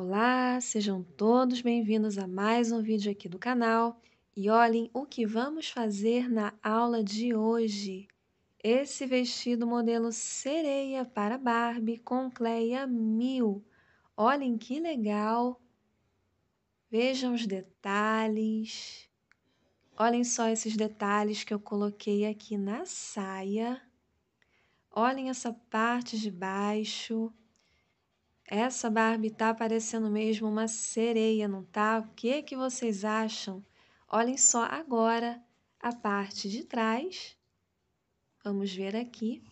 Olá, sejam todos bem-vindos a mais um vídeo aqui do canal e olhem o que vamos fazer na aula de hoje. Esse vestido modelo sereia para Barbie com Cleia Mil. Olhem que legal! Vejam os detalhes. Olhem só esses detalhes que eu coloquei aqui na saia. Olhem essa parte de baixo. Essa Barbie tá parecendo mesmo uma sereia, não tá? O que que vocês acham? Olhem só agora a parte de trás. Vamos ver aqui.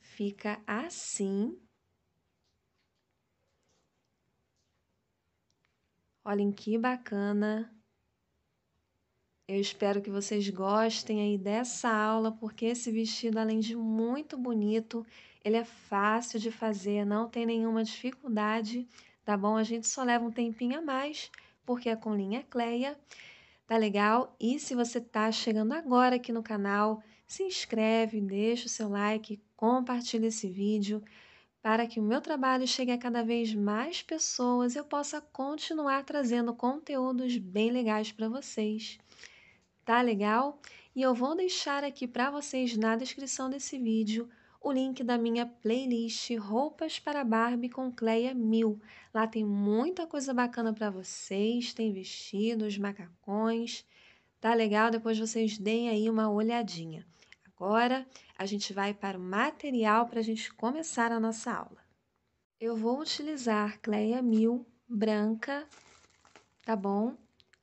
Fica assim. Olhem que bacana. Eu espero que vocês gostem aí dessa aula, porque esse vestido, além de muito bonito, ele é fácil de fazer, não tem nenhuma dificuldade, tá bom? A gente só leva um tempinho a mais, porque é com linha Cleia, tá legal? E se você tá chegando agora aqui no canal, se inscreve, deixa o seu like, compartilha esse vídeo para que o meu trabalho chegue a cada vez mais pessoas e eu possa continuar trazendo conteúdos bem legais para vocês. Tá legal? E eu vou deixar aqui para vocês na descrição desse vídeo o link da minha playlist Roupas para Barbie com Cleia Mil. Lá tem muita coisa bacana para vocês, tem vestidos, macacões. Tá legal? Depois vocês deem aí uma olhadinha. Agora a gente vai para o material para a gente começar a nossa aula. Eu vou utilizar Cleia Mil branca, tá bom?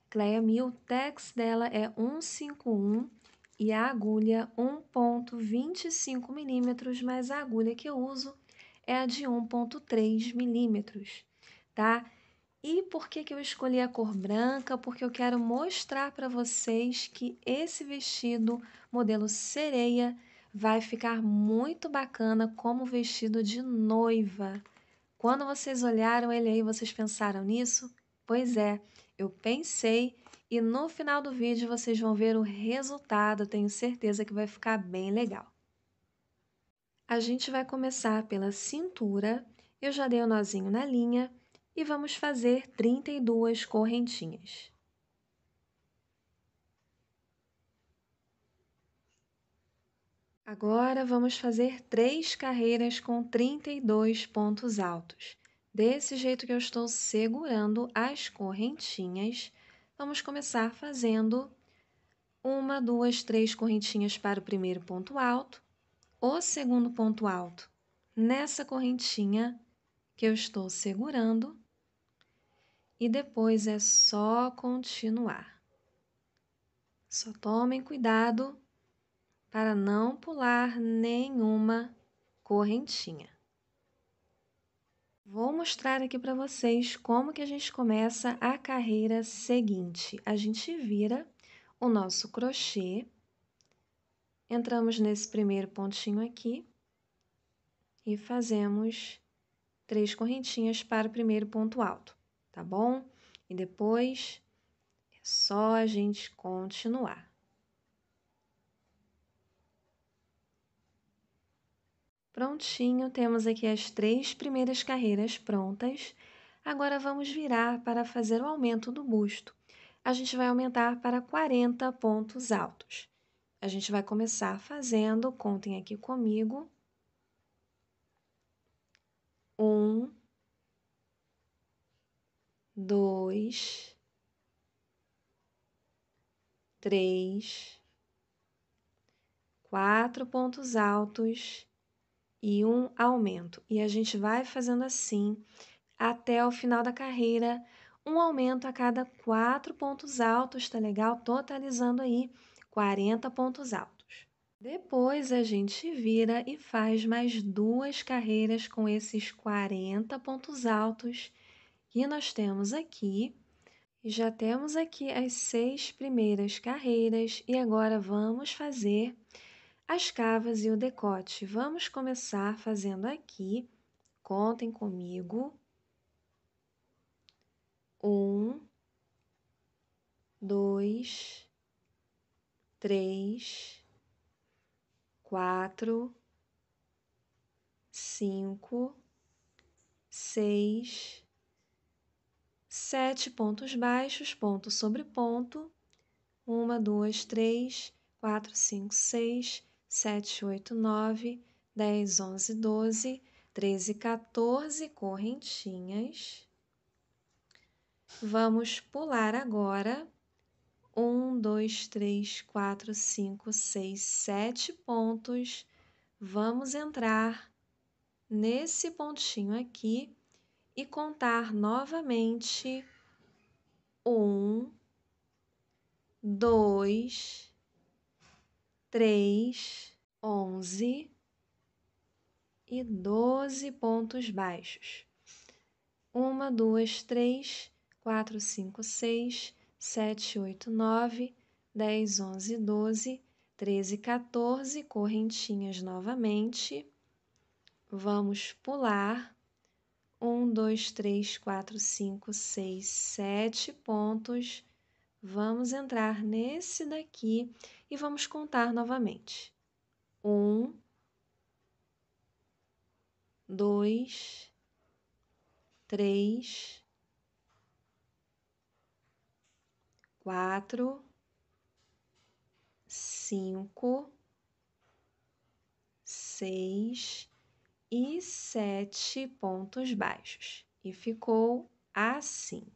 Cleia Mil, o dela é 151 e a agulha 1.25 milímetros, mas a agulha que eu uso é a de 1.3 milímetros, tá? E por que, que eu escolhi a cor branca? Porque eu quero mostrar para vocês que esse vestido modelo sereia vai ficar muito bacana como vestido de noiva. Quando vocês olharam ele aí, vocês pensaram nisso? Pois é, eu pensei e no final do vídeo vocês vão ver o resultado, tenho certeza que vai ficar bem legal. A gente vai começar pela cintura, eu já dei o um nozinho na linha e vamos fazer 32 correntinhas. Agora vamos fazer três carreiras com 32 pontos altos. Desse jeito que eu estou segurando as correntinhas, Vamos começar fazendo uma, duas, três correntinhas para o primeiro ponto alto, o segundo ponto alto nessa correntinha que eu estou segurando e depois é só continuar. Só tomem cuidado para não pular nenhuma correntinha. Vou mostrar aqui para vocês como que a gente começa a carreira seguinte. A gente vira o nosso crochê, entramos nesse primeiro pontinho aqui e fazemos três correntinhas para o primeiro ponto alto, tá bom? E depois é só a gente continuar. Prontinho, temos aqui as três primeiras carreiras prontas. Agora vamos virar para fazer o aumento do busto. A gente vai aumentar para 40 pontos altos. A gente vai começar fazendo, contem aqui comigo. Um, dois, três, quatro pontos altos e um aumento. E a gente vai fazendo assim até o final da carreira, um aumento a cada quatro pontos altos, tá legal? Totalizando aí 40 pontos altos. Depois a gente vira e faz mais duas carreiras com esses 40 pontos altos que nós temos aqui. Já temos aqui as seis primeiras carreiras e agora vamos fazer as cavas e o decote. Vamos começar fazendo aqui, contem comigo. Um, dois, três, quatro, cinco, seis, sete pontos baixos, ponto sobre ponto. Uma, duas, três, quatro, cinco, seis 7, 8, 9, 10, 11, 12, 13, 14 correntinhas. Vamos pular agora. 1, 2, 3, 4, 5, 6, 7 pontos. Vamos entrar nesse pontinho aqui e contar novamente. Um, dois, três, onze e doze pontos baixos. Uma, duas, três, quatro, cinco, seis, sete, oito, nove, dez, onze, doze, treze, 14 correntinhas novamente. Vamos pular. um, dois, três, quatro, cinco, seis, sete pontos Vamos entrar nesse daqui e vamos contar novamente. Um, dois, três, quatro, cinco, seis e sete pontos baixos. E ficou assim.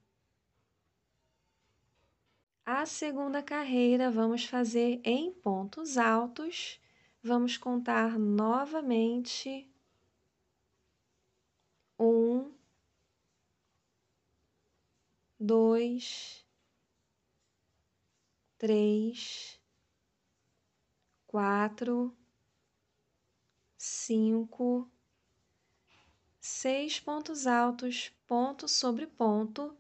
A segunda carreira vamos fazer em pontos altos. Vamos contar novamente. Um, dois, três, quatro, cinco, seis pontos altos, ponto sobre ponto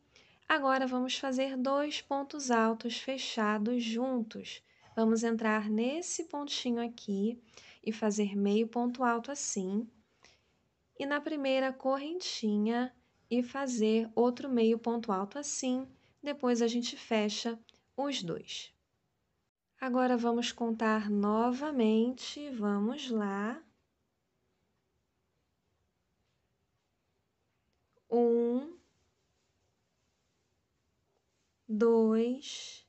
Agora vamos fazer dois pontos altos fechados juntos. Vamos entrar nesse pontinho aqui e fazer meio ponto alto assim. E na primeira correntinha e fazer outro meio ponto alto assim. Depois a gente fecha os dois. Agora vamos contar novamente. Vamos lá. Um, dois,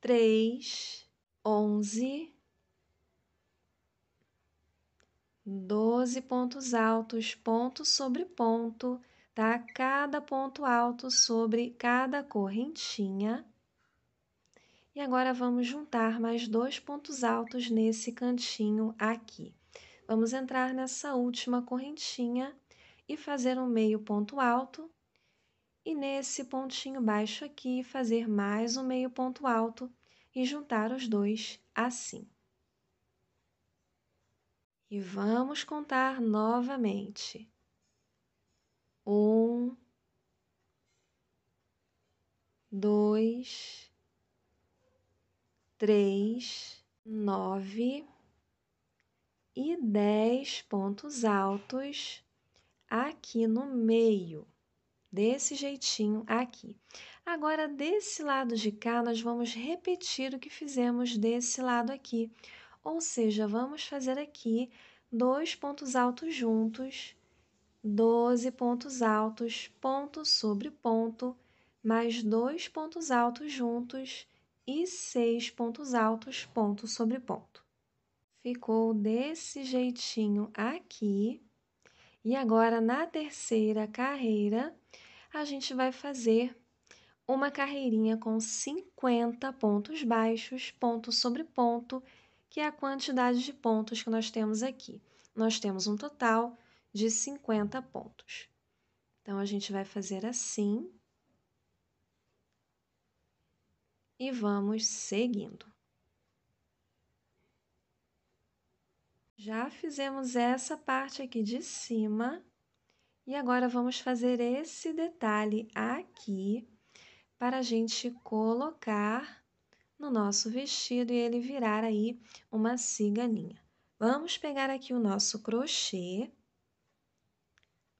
três, onze, doze pontos altos, ponto sobre ponto, tá? Cada ponto alto sobre cada correntinha. E agora vamos juntar mais dois pontos altos nesse cantinho aqui. Vamos entrar nessa última correntinha e fazer um meio ponto alto e nesse pontinho baixo aqui fazer mais um meio ponto alto e juntar os dois assim. E vamos contar novamente. Um, dois, três, nove e dez pontos altos aqui no meio desse jeitinho aqui. Agora, desse lado de cá, nós vamos repetir o que fizemos desse lado aqui. Ou seja, vamos fazer aqui dois pontos altos juntos, 12 pontos altos, ponto sobre ponto, mais dois pontos altos juntos e seis pontos altos, ponto sobre ponto. Ficou desse jeitinho aqui. E agora, na terceira carreira, a gente vai fazer uma carreirinha com 50 pontos baixos, ponto sobre ponto, que é a quantidade de pontos que nós temos aqui. Nós temos um total de 50 pontos. Então, a gente vai fazer assim. E vamos seguindo. Já fizemos essa parte aqui de cima. E agora vamos fazer esse detalhe aqui para a gente colocar no nosso vestido e ele virar aí uma ciganinha. Vamos pegar aqui o nosso crochê,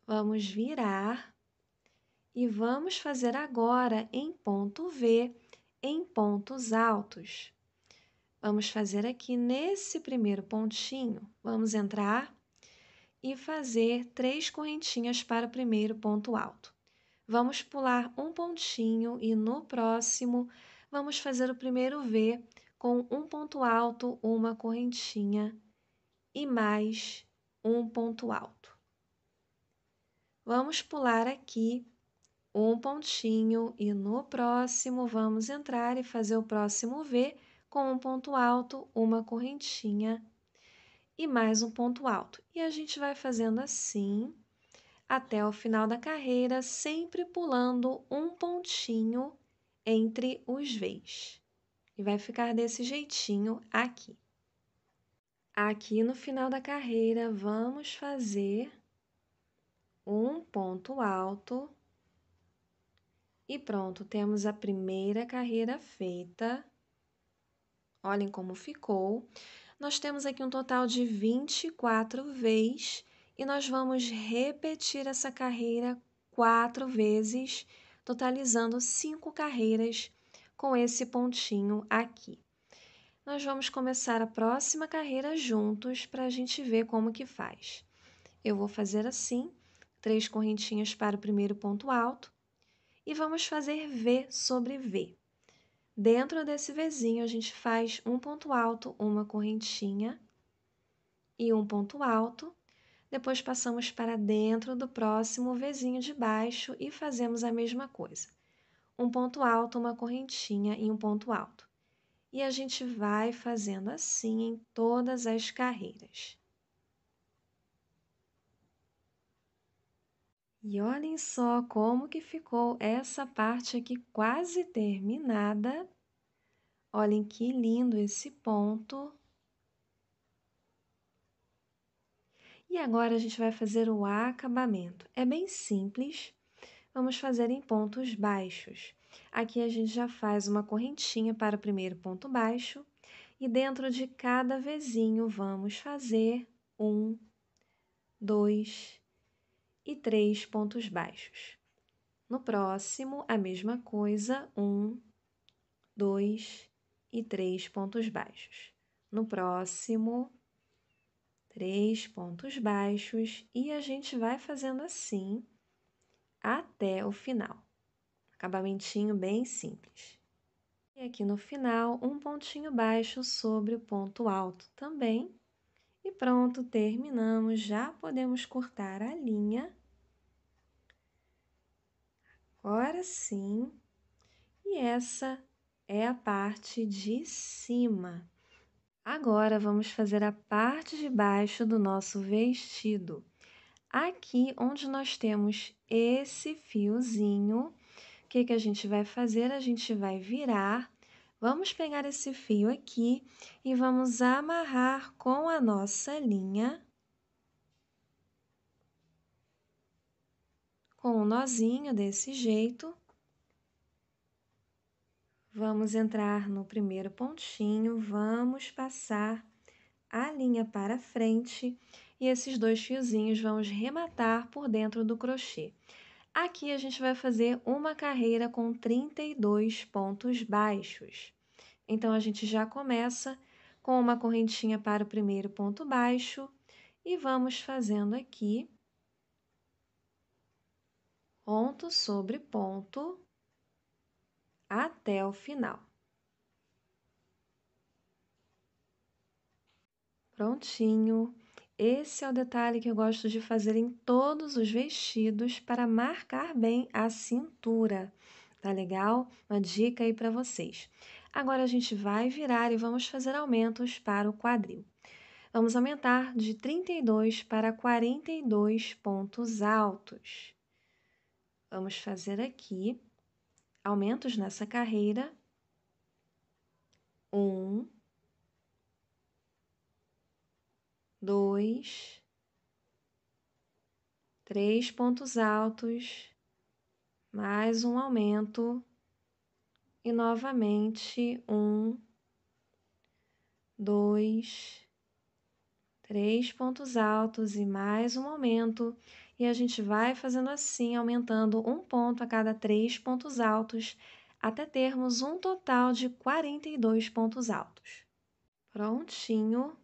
vamos virar e vamos fazer agora em ponto V, em pontos altos. Vamos fazer aqui nesse primeiro pontinho, vamos entrar e fazer três correntinhas para o primeiro ponto alto. Vamos pular um pontinho e no próximo vamos fazer o primeiro V com um ponto alto, uma correntinha e mais um ponto alto. Vamos pular aqui um pontinho e no próximo vamos entrar e fazer o próximo V com um ponto alto, uma correntinha e mais um ponto alto. E a gente vai fazendo assim até o final da carreira, sempre pulando um pontinho entre os Vs. E vai ficar desse jeitinho aqui. Aqui no final da carreira, vamos fazer um ponto alto. E pronto, temos a primeira carreira feita. Olhem como ficou. Nós temos aqui um total de 24 vezes e nós vamos repetir essa carreira quatro vezes, totalizando cinco carreiras com esse pontinho aqui. Nós vamos começar a próxima carreira juntos para a gente ver como que faz. Eu vou fazer assim, três correntinhas para o primeiro ponto alto, e vamos fazer V sobre V. Dentro desse vizinho, a gente faz um ponto alto, uma correntinha e um ponto alto. Depois passamos para dentro do próximo vizinho de baixo e fazemos a mesma coisa. Um ponto alto, uma correntinha e um ponto alto. E a gente vai fazendo assim em todas as carreiras. E olhem só como que ficou essa parte aqui quase terminada. Olhem que lindo esse ponto. E agora a gente vai fazer o acabamento. É bem simples. Vamos fazer em pontos baixos. Aqui a gente já faz uma correntinha para o primeiro ponto baixo. E dentro de cada vezinho vamos fazer um, dois, e três pontos baixos. No próximo, a mesma coisa, um, dois e três pontos baixos. No próximo, três pontos baixos e a gente vai fazendo assim até o final. Acabamentinho bem simples. E aqui no final, um pontinho baixo sobre o ponto alto também e pronto, terminamos. Já podemos cortar a linha. Agora sim. E essa é a parte de cima. Agora vamos fazer a parte de baixo do nosso vestido. Aqui onde nós temos esse fiozinho, o que, que a gente vai fazer? A gente vai virar Vamos pegar esse fio aqui e vamos amarrar com a nossa linha. Com um nozinho desse jeito. Vamos entrar no primeiro pontinho, vamos passar a linha para frente e esses dois fiozinhos vamos rematar por dentro do crochê. Aqui a gente vai fazer uma carreira com 32 pontos baixos. Então a gente já começa com uma correntinha para o primeiro ponto baixo e vamos fazendo aqui ponto sobre ponto até o final. Prontinho! Esse é o detalhe que eu gosto de fazer em todos os vestidos para marcar bem a cintura, tá legal? Uma dica aí para vocês. Agora a gente vai virar e vamos fazer aumentos para o quadril. Vamos aumentar de 32 para 42 pontos altos. Vamos fazer aqui aumentos nessa carreira. Um, dois, três pontos altos, mais um aumento e novamente um, dois, três pontos altos e mais um aumento. E a gente vai fazendo assim, aumentando um ponto a cada três pontos altos, até termos um total de 42 pontos altos. Prontinho.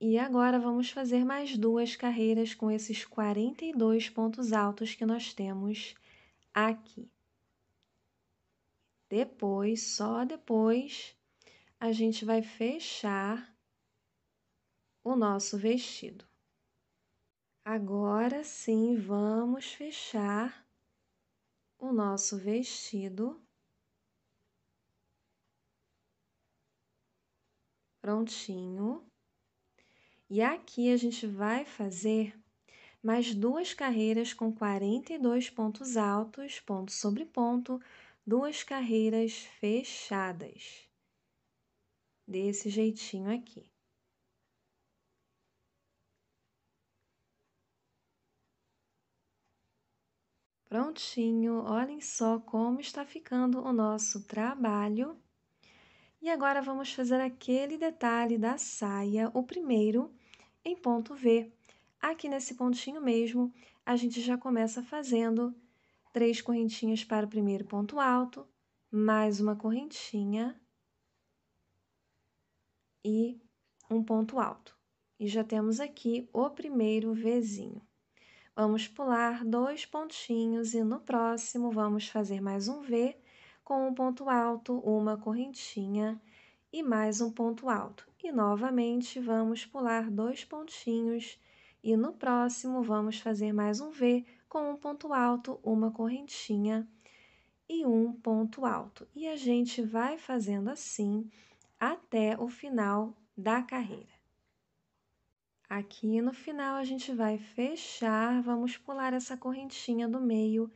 E agora vamos fazer mais duas carreiras com esses 42 pontos altos que nós temos aqui. Depois, só depois, a gente vai fechar o nosso vestido. Agora sim, vamos fechar o nosso vestido. Prontinho. E aqui a gente vai fazer mais duas carreiras com 42 pontos altos, ponto sobre ponto, duas carreiras fechadas. Desse jeitinho aqui. Prontinho, olhem só como está ficando o nosso trabalho. E agora vamos fazer aquele detalhe da saia, o primeiro, em ponto V. Aqui nesse pontinho mesmo, a gente já começa fazendo três correntinhas para o primeiro ponto alto, mais uma correntinha e um ponto alto. E já temos aqui o primeiro Vzinho. Vamos pular dois pontinhos e no próximo vamos fazer mais um V com um ponto alto, uma correntinha e mais um ponto alto. E novamente vamos pular dois pontinhos e no próximo vamos fazer mais um V com um ponto alto, uma correntinha e um ponto alto. E a gente vai fazendo assim até o final da carreira. Aqui no final a gente vai fechar, vamos pular essa correntinha do meio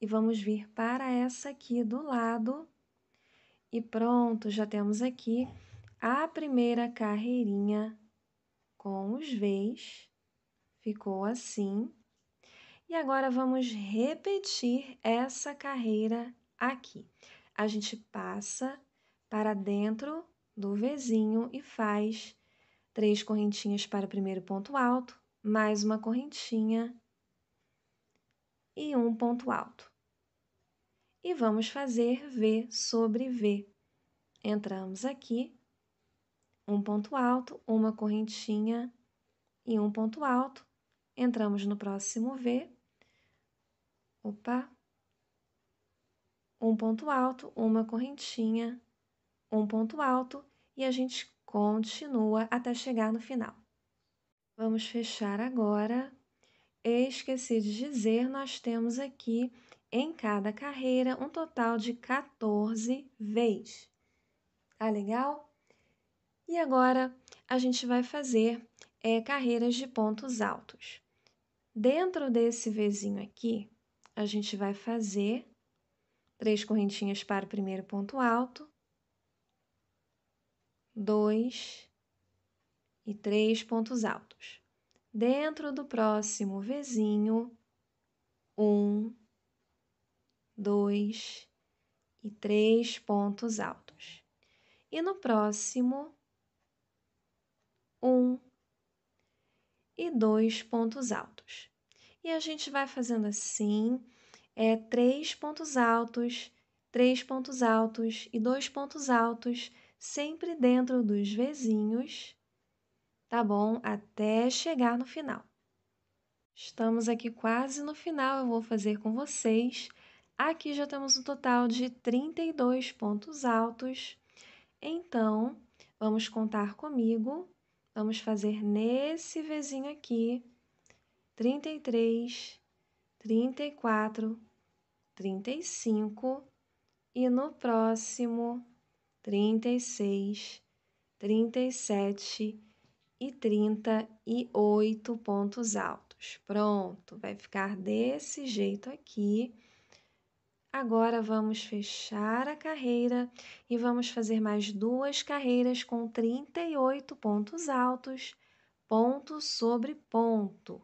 e vamos vir para essa aqui do lado. E pronto, já temos aqui a primeira carreirinha com os V's. Ficou assim. E agora vamos repetir essa carreira aqui. A gente passa para dentro do vizinho e faz três correntinhas para o primeiro ponto alto, mais uma correntinha e um ponto alto. E vamos fazer V sobre V. Entramos aqui, um ponto alto, uma correntinha e um ponto alto. Entramos no próximo V, Opa! Um ponto alto, uma correntinha, um ponto alto e a gente continua até chegar no final. Vamos fechar agora. Esqueci de dizer, nós temos aqui em cada carreira um total de 14 vezes. Tá legal? E agora a gente vai fazer é, carreiras de pontos altos. Dentro desse vizinho aqui, a gente vai fazer três correntinhas para o primeiro ponto alto, dois e três pontos altos. Dentro do próximo vizinho, um, dois e três pontos altos. E no próximo, um e dois pontos altos. E a gente vai fazendo assim, é, três pontos altos, três pontos altos e dois pontos altos, sempre dentro dos vizinhos, tá bom? Até chegar no final. Estamos aqui quase no final, eu vou fazer com vocês. Aqui já temos um total de 32 pontos altos. Então, vamos contar comigo. Vamos fazer nesse vizinho aqui trinta e três, trinta e quatro, trinta e cinco e no próximo trinta e seis, trinta e sete e trinta e oito pontos altos. Pronto, vai ficar desse jeito aqui. Agora vamos fechar a carreira e vamos fazer mais duas carreiras com trinta e oito pontos altos, ponto sobre ponto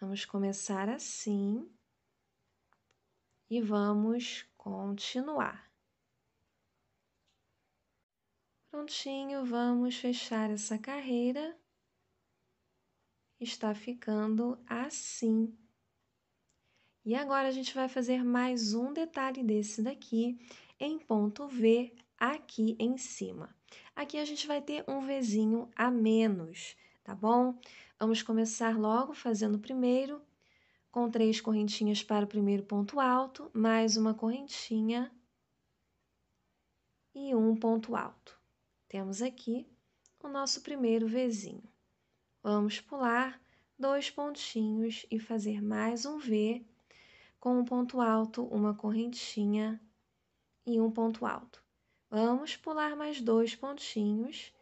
Vamos começar assim e vamos continuar. Prontinho, vamos fechar essa carreira. Está ficando assim. E agora a gente vai fazer mais um detalhe desse daqui em ponto V aqui em cima. Aqui a gente vai ter um Vzinho a menos, tá bom? Vamos começar logo fazendo o primeiro, com três correntinhas para o primeiro ponto alto, mais uma correntinha e um ponto alto. Temos aqui o nosso primeiro Vzinho. Vamos pular dois pontinhos e fazer mais um V com um ponto alto, uma correntinha e um ponto alto. Vamos pular mais dois pontinhos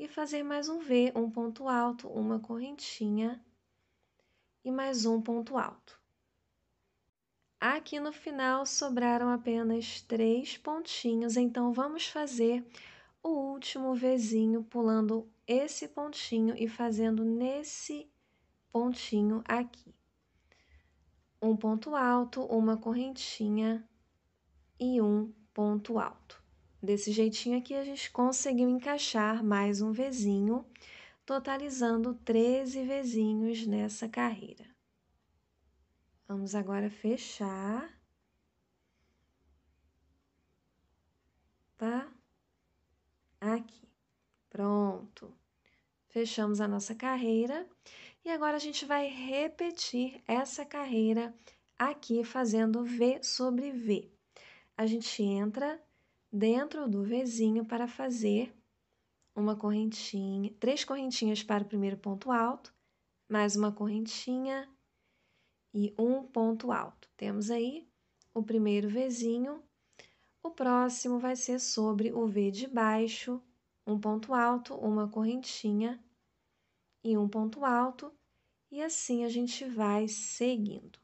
e fazer mais um V, um ponto alto, uma correntinha e mais um ponto alto. Aqui no final sobraram apenas três pontinhos, então vamos fazer o último Vzinho pulando esse pontinho e fazendo nesse pontinho aqui. Um ponto alto, uma correntinha e um ponto alto. Desse jeitinho aqui, a gente conseguiu encaixar mais um vizinho, totalizando 13 vizinhos nessa carreira. Vamos agora fechar. Tá? Aqui. Pronto. Fechamos a nossa carreira. E agora a gente vai repetir essa carreira aqui, fazendo V sobre V. A gente entra dentro do vizinho para fazer uma correntinha, três correntinhas para o primeiro ponto alto, mais uma correntinha e um ponto alto. Temos aí o primeiro vizinho. O próximo vai ser sobre o V de baixo, um ponto alto, uma correntinha e um ponto alto, e assim a gente vai seguindo.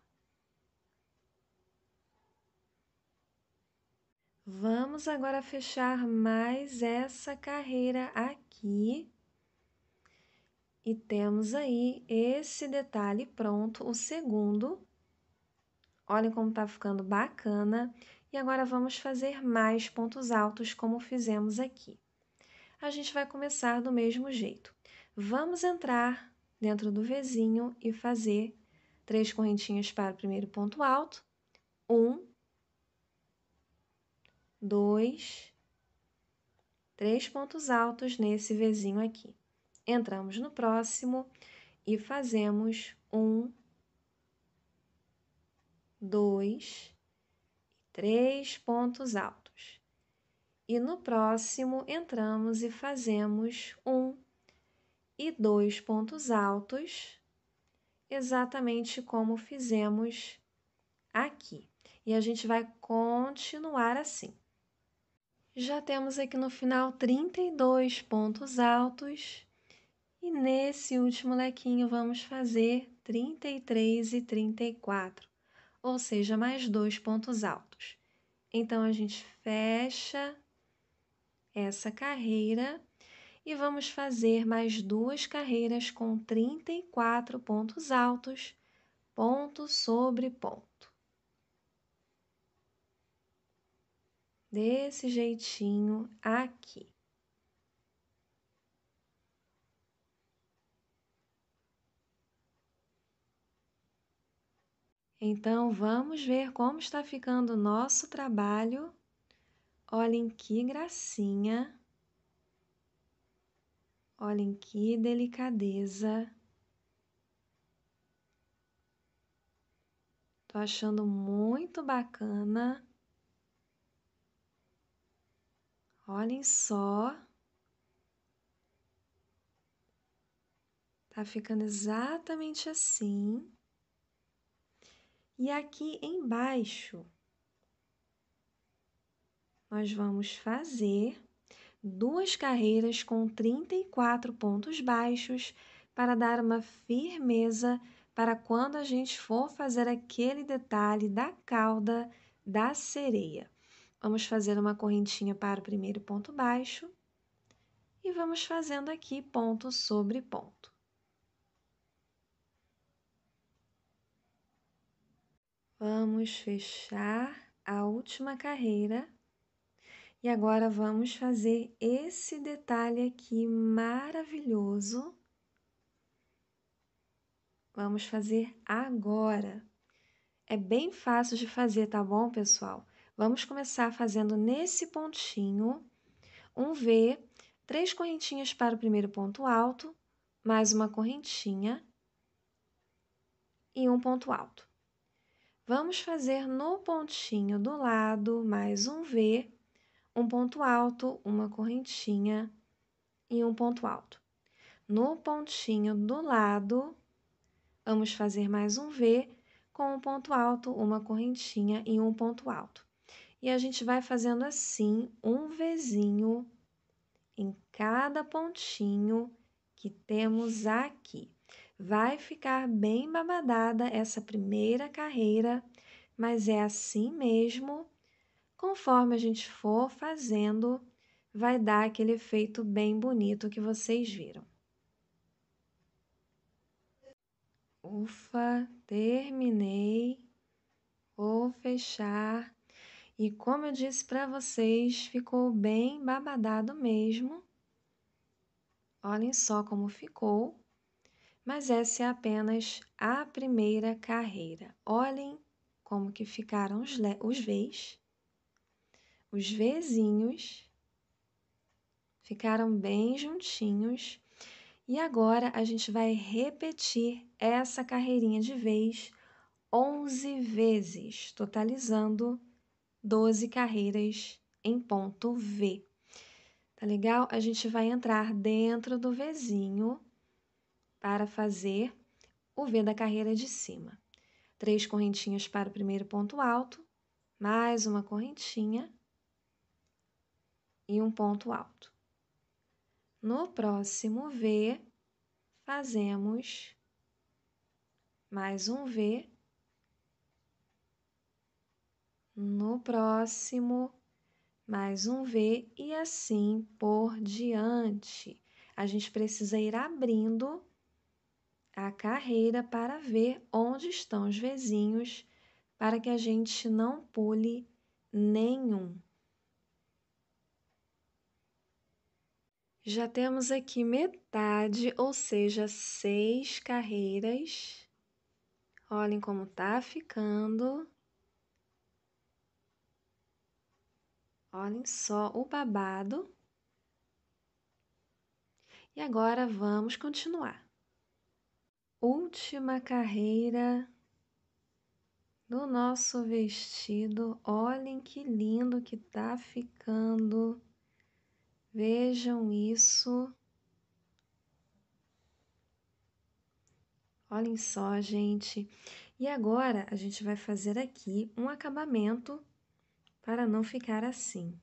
Vamos agora fechar mais essa carreira aqui. E temos aí esse detalhe pronto, o segundo. Olhem como tá ficando bacana. E agora vamos fazer mais pontos altos como fizemos aqui. A gente vai começar do mesmo jeito. Vamos entrar dentro do vizinho e fazer três correntinhas para o primeiro ponto alto. Um, dois, três pontos altos nesse vizinho aqui. Entramos no próximo e fazemos um, dois, três pontos altos. E no próximo entramos e fazemos um e dois pontos altos, exatamente como fizemos aqui. E a gente vai continuar assim. Já temos aqui no final 32 pontos altos. E nesse último lequinho vamos fazer 33 e 34, ou seja, mais dois pontos altos. Então, a gente fecha essa carreira e vamos fazer mais duas carreiras com 34 pontos altos, ponto sobre ponto. desse jeitinho aqui. Então, vamos ver como está ficando o nosso trabalho. Olhem que gracinha. Olhem que delicadeza. Tô achando muito bacana. Olhem só. Tá ficando exatamente assim. E aqui embaixo, nós vamos fazer duas carreiras com 34 pontos baixos para dar uma firmeza para quando a gente for fazer aquele detalhe da cauda da sereia. Vamos fazer uma correntinha para o primeiro ponto baixo e vamos fazendo aqui ponto sobre ponto. Vamos fechar a última carreira e agora vamos fazer esse detalhe aqui maravilhoso. Vamos fazer agora. É bem fácil de fazer, tá bom, pessoal? Vamos começar fazendo nesse pontinho um V, três correntinhas para o primeiro ponto alto, mais uma correntinha e um ponto alto. Vamos fazer no pontinho do lado mais um V, um ponto alto, uma correntinha e um ponto alto. No pontinho do lado, vamos fazer mais um V com um ponto alto, uma correntinha e um ponto alto. E a gente vai fazendo assim um vezinho em cada pontinho que temos aqui. Vai ficar bem babadada essa primeira carreira, mas é assim mesmo. Conforme a gente for fazendo, vai dar aquele efeito bem bonito que vocês viram. Ufa, terminei. Vou fechar e como eu disse para vocês, ficou bem babadado mesmo. Olhem só como ficou. Mas essa é apenas a primeira carreira. Olhem como que ficaram os, os Vs. Os Vzinhos ficaram bem juntinhos. E agora a gente vai repetir essa carreirinha de vez 11 vezes, totalizando 12 carreiras em ponto V. Tá legal? A gente vai entrar dentro do Vzinho para fazer o V da carreira de cima. Três correntinhas para o primeiro ponto alto, mais uma correntinha e um ponto alto. No próximo V, fazemos mais um V no próximo, mais um V e assim por diante. A gente precisa ir abrindo a carreira para ver onde estão os vizinhos, para que a gente não pule nenhum. Já temos aqui metade, ou seja, seis carreiras. Olhem como tá ficando. Olhem só o babado. E agora vamos continuar. Última carreira do nosso vestido. Olhem que lindo que tá ficando. Vejam isso. Olhem só, gente. E agora a gente vai fazer aqui um acabamento para não ficar assim.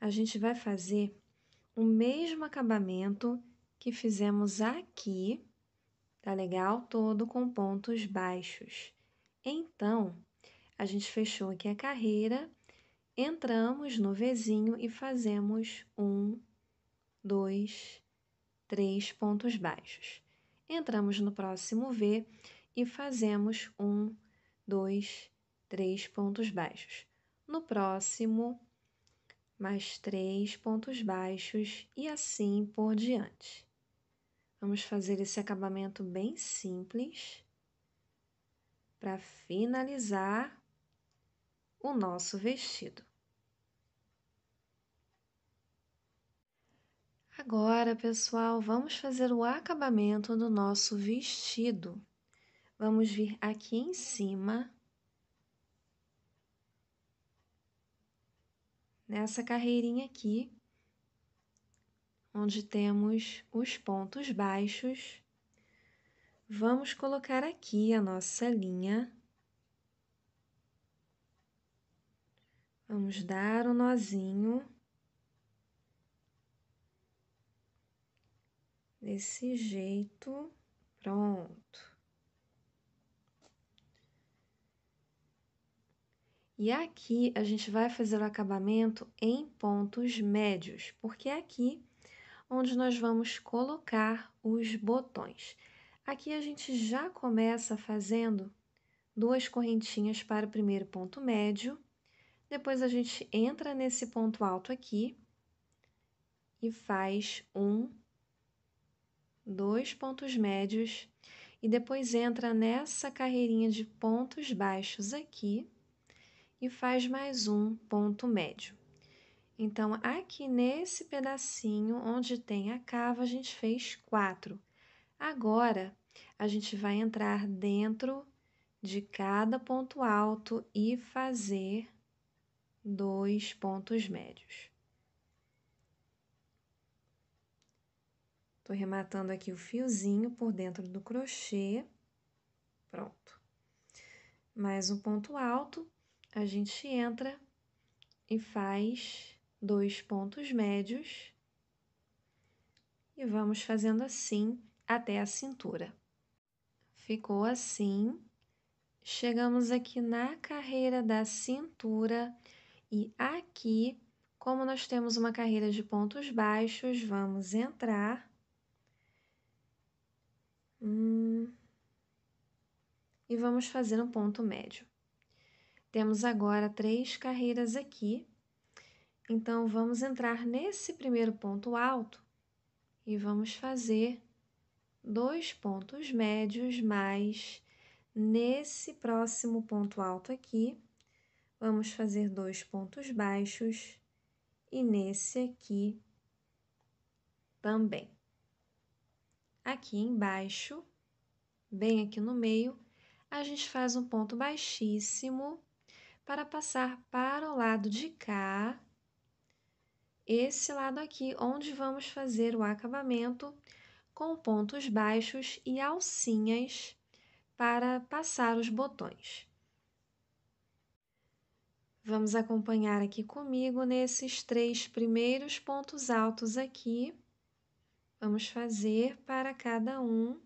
A gente vai fazer o mesmo acabamento que fizemos aqui, tá legal? Todo com pontos baixos. Então, a gente fechou aqui a carreira, entramos no Vzinho e fazemos um, dois, três pontos baixos. Entramos no próximo V e fazemos um, dois, três pontos baixos no próximo, mais três pontos baixos e assim por diante. Vamos fazer esse acabamento bem simples para finalizar o nosso vestido. Agora, pessoal, vamos fazer o acabamento do nosso vestido. Vamos vir aqui em cima nessa carreirinha aqui, onde temos os pontos baixos, vamos colocar aqui a nossa linha. Vamos dar o um nozinho. Desse jeito, pronto. E aqui a gente vai fazer o acabamento em pontos médios, porque é aqui onde nós vamos colocar os botões. Aqui a gente já começa fazendo duas correntinhas para o primeiro ponto médio, depois a gente entra nesse ponto alto aqui e faz um, dois pontos médios, e depois entra nessa carreirinha de pontos baixos aqui e faz mais um ponto médio. Então, aqui nesse pedacinho onde tem a cava, a gente fez quatro. Agora, a gente vai entrar dentro de cada ponto alto e fazer dois pontos médios. Tô rematando aqui o fiozinho por dentro do crochê. Pronto. Mais um ponto alto, a gente entra e faz dois pontos médios e vamos fazendo assim até a cintura. Ficou assim. Chegamos aqui na carreira da cintura e aqui, como nós temos uma carreira de pontos baixos, vamos entrar. Hum, e vamos fazer um ponto médio. Temos agora três carreiras aqui. Então, vamos entrar nesse primeiro ponto alto e vamos fazer dois pontos médios mais nesse próximo ponto alto aqui, vamos fazer dois pontos baixos e nesse aqui também. Aqui embaixo, bem aqui no meio, a gente faz um ponto baixíssimo para passar para o lado de cá, esse lado aqui, onde vamos fazer o acabamento com pontos baixos e alcinhas para passar os botões. Vamos acompanhar aqui comigo nesses três primeiros pontos altos aqui. Vamos fazer para cada um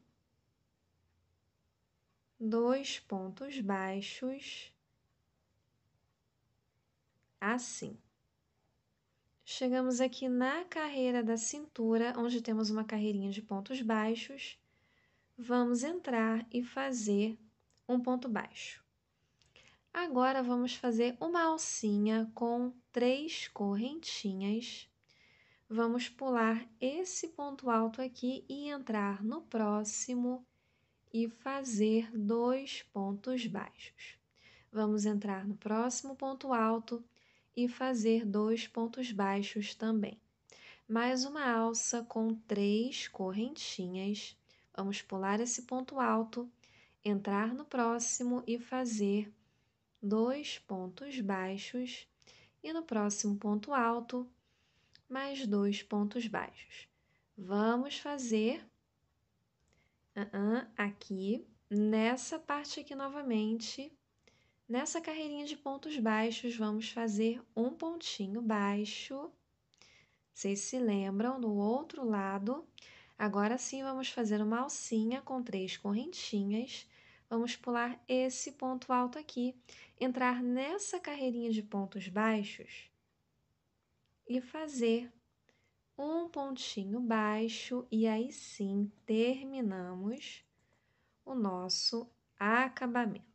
dois pontos baixos assim. Chegamos aqui na carreira da cintura, onde temos uma carreirinha de pontos baixos. Vamos entrar e fazer um ponto baixo. Agora, vamos fazer uma alcinha com três correntinhas. Vamos pular esse ponto alto aqui e entrar no próximo e fazer dois pontos baixos. Vamos entrar no próximo ponto alto e fazer dois pontos baixos também. Mais uma alça com três correntinhas. Vamos pular esse ponto alto, entrar no próximo e fazer dois pontos baixos. E no próximo ponto alto, mais dois pontos baixos. Vamos fazer uh -uh, aqui, nessa parte aqui novamente, Nessa carreirinha de pontos baixos, vamos fazer um pontinho baixo. Vocês se lembram do outro lado. Agora sim, vamos fazer uma alcinha com três correntinhas. Vamos pular esse ponto alto aqui, entrar nessa carreirinha de pontos baixos e fazer um pontinho baixo. E aí sim, terminamos o nosso acabamento.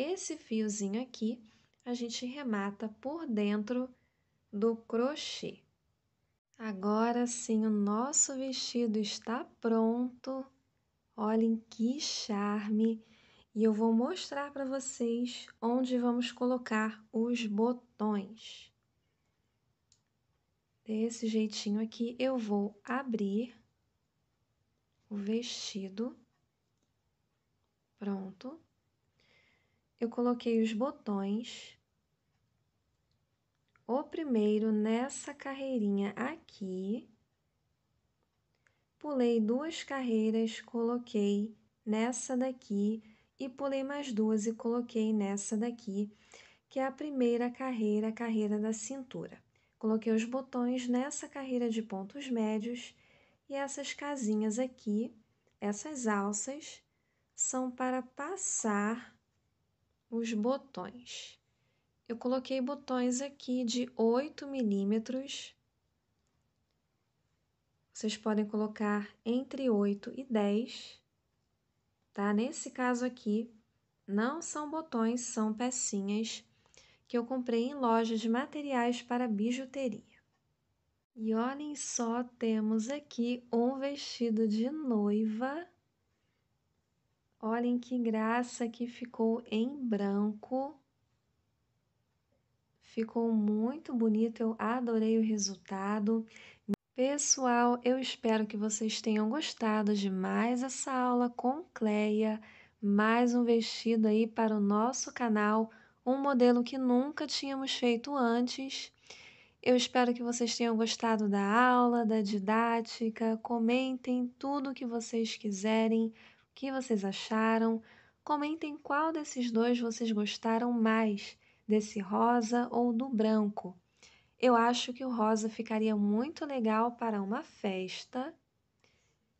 Esse fiozinho aqui a gente remata por dentro do crochê. Agora sim, o nosso vestido está pronto. Olhem que charme! E eu vou mostrar para vocês onde vamos colocar os botões. Desse jeitinho aqui, eu vou abrir o vestido. Pronto eu coloquei os botões, o primeiro nessa carreirinha aqui, pulei duas carreiras, coloquei nessa daqui e pulei mais duas e coloquei nessa daqui, que é a primeira carreira, a carreira da cintura. Coloquei os botões nessa carreira de pontos médios e essas casinhas aqui, essas alças, são para passar os botões. Eu coloquei botões aqui de 8 milímetros. Vocês podem colocar entre 8 e 10, tá? Nesse caso aqui, não são botões, são pecinhas que eu comprei em lojas de materiais para bijuteria. E olhem só, temos aqui um vestido de noiva Olhem que graça que ficou em branco. Ficou muito bonito, eu adorei o resultado. Pessoal, eu espero que vocês tenham gostado de mais essa aula com Cleia, mais um vestido aí para o nosso canal, um modelo que nunca tínhamos feito antes. Eu espero que vocês tenham gostado da aula, da didática, comentem tudo o que vocês quiserem que vocês acharam? Comentem qual desses dois vocês gostaram mais, desse rosa ou do branco. Eu acho que o rosa ficaria muito legal para uma festa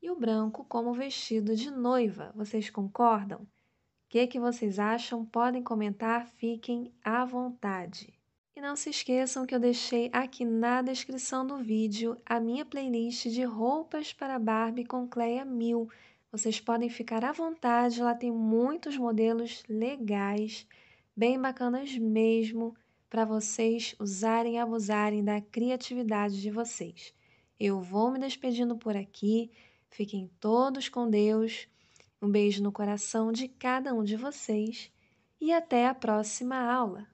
e o branco como vestido de noiva. Vocês concordam? O que, que vocês acham? Podem comentar, fiquem à vontade. E não se esqueçam que eu deixei aqui na descrição do vídeo a minha playlist de roupas para Barbie com Cleia Mil. Vocês podem ficar à vontade, lá tem muitos modelos legais, bem bacanas mesmo, para vocês usarem e abusarem da criatividade de vocês. Eu vou me despedindo por aqui. Fiquem todos com Deus. Um beijo no coração de cada um de vocês e até a próxima aula.